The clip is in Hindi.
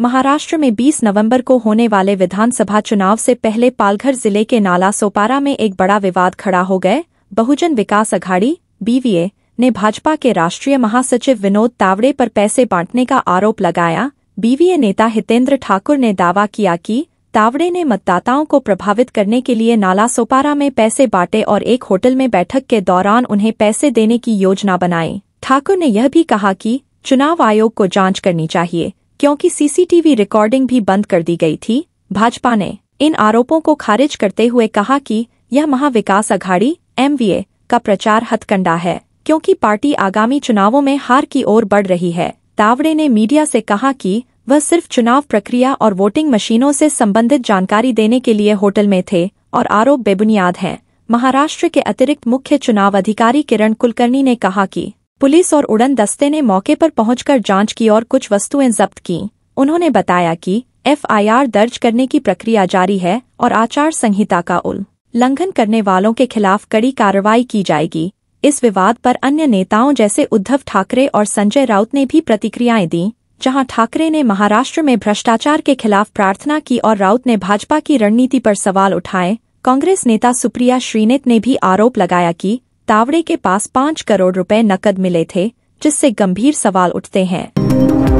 महाराष्ट्र में 20 नवंबर को होने वाले विधानसभा चुनाव से पहले पालघर जिले के नाला सोपारा में एक बड़ा विवाद खड़ा हो गए बहुजन विकास अघाड़ी बीवीए ने भाजपा के राष्ट्रीय महासचिव विनोद तावड़े पर पैसे बांटने का आरोप लगाया बीवीए नेता हितेंद्र ठाकुर ने दावा किया कि तावड़े ने मतदाताओं को प्रभावित करने के लिए नाला सोपारा में पैसे बांटे और एक होटल में बैठक के दौरान उन्हें पैसे देने की योजना बनाई ठाकुर ने यह भी कहा कि चुनाव आयोग को जांच करनी चाहिए क्योंकि सीसीटीवी रिकॉर्डिंग भी बंद कर दी गई थी भाजपा ने इन आरोपों को खारिज करते हुए कहा कि यह महाविकास अघाड़ी एमवीए का प्रचार हथकंडा है क्योंकि पार्टी आगामी चुनावों में हार की ओर बढ़ रही है तावड़े ने मीडिया से कहा कि वह सिर्फ चुनाव प्रक्रिया और वोटिंग मशीनों से संबंधित जानकारी देने के लिए होटल में थे और आरोप बेबुनियाद हैं महाराष्ट्र के अतिरिक्त मुख्य चुनाव अधिकारी किरण कुलकर्णी ने कहा कि पुलिस और उड़न दस्ते ने मौके पर पहुंचकर जांच की और कुछ वस्तुएं जब्त की उन्होंने बताया कि एफआईआर दर्ज करने की प्रक्रिया जारी है और आचार संहिता का उल्लंघन करने वालों के खिलाफ कड़ी कार्रवाई की जाएगी इस विवाद पर अन्य नेताओं जैसे उद्धव ठाकरे और संजय राउत ने भी प्रतिक्रियाएं दी जहां ठाकरे ने महाराष्ट्र में भ्रष्टाचार के खिलाफ प्रार्थना की और राउत ने भाजपा की रणनीति पर सवाल उठाए कांग्रेस नेता सुप्रिया श्रीनेत ने भी आरोप लगाया कि तावड़े के पास पाँच करोड़ रुपए नकद मिले थे जिससे गंभीर सवाल उठते हैं